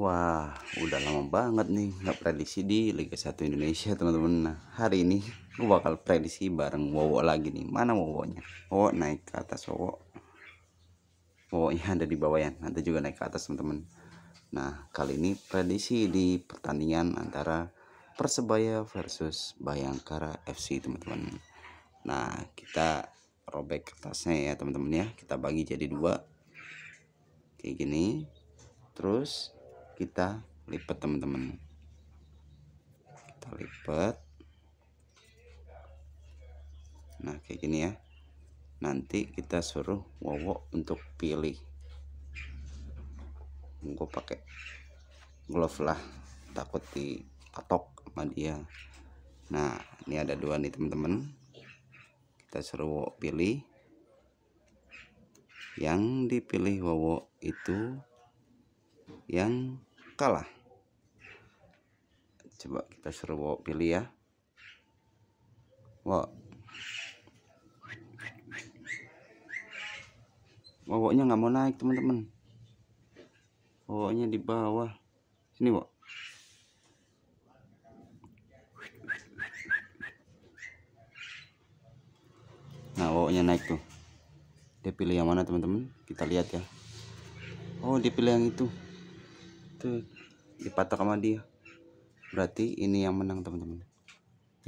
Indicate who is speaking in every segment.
Speaker 1: Wah, udah lama banget nih nggak prediksi di Liga 1 Indonesia, teman-teman. Nah, hari ini gue bakal prediksi bareng Wowo lagi nih. Mana Wowonya? Wowo naik ke atas Wowo. Wowonya ada di bawah ya, nanti juga naik ke atas, teman-teman. Nah, kali ini prediksi di pertandingan antara Persebaya versus Bayangkara FC, teman-teman. Nah, kita robek kertasnya ya, teman-teman ya. Kita bagi jadi dua. Kayak gini. Terus kita lipat teman-teman kita lipat nah kayak gini ya nanti kita suruh wowo untuk pilih gue pakai glove lah takut dipatok sama dia nah ini ada dua nih teman-teman kita suruh pilih yang dipilih Wowo itu yang kalah coba kita seru pilih ya wow wawoknya nggak mau naik teman-teman wawoknya di bawah sini wok nah wawoknya naik tuh dia pilih yang mana teman-teman kita lihat ya oh dia pilih yang itu tuh dipatok sama dia berarti ini yang menang teman-teman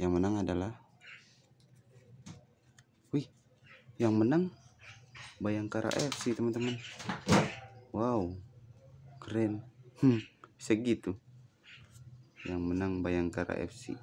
Speaker 1: yang menang adalah wih yang menang Bayangkara FC teman-teman wow keren hmm, segitu yang menang Bayangkara FC